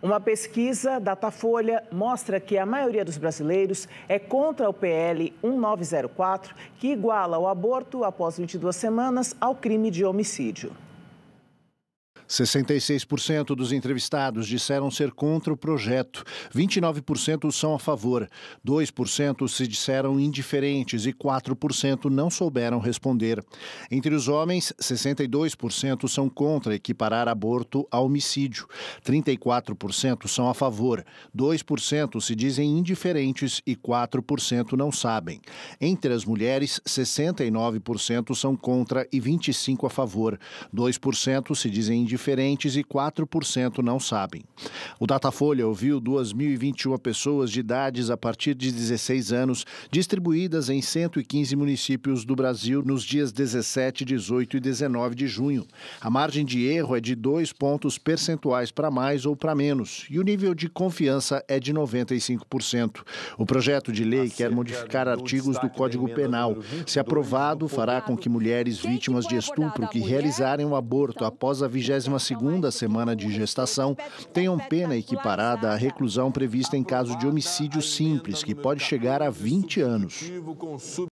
Uma pesquisa Datafolha mostra que a maioria dos brasileiros é contra o PL 1904, que iguala o aborto após 22 semanas ao crime de homicídio. 66% dos entrevistados disseram ser contra o projeto, 29% são a favor, 2% se disseram indiferentes e 4% não souberam responder. Entre os homens, 62% são contra equiparar aborto a homicídio, 34% são a favor, 2% se dizem indiferentes e 4% não sabem. Entre as mulheres, 69% são contra e 25% a favor, 2% se dizem indiferentes diferentes e 4% não sabem. O Datafolha ouviu 2.021 pessoas de idades a partir de 16 anos, distribuídas em 115 municípios do Brasil nos dias 17, 18 e 19 de junho. A margem de erro é de 2 pontos percentuais para mais ou para menos, e o nível de confiança é de 95%. O projeto de lei quer modificar artigos do Código Penal. Se aprovado, fará com que mulheres vítimas de estupro que realizarem o um aborto então, após a 20 então, 22ª semana de gestação tenham pena equiparada à reclusão prevista em caso de homicídio simples, que pode chegar a 20 anos.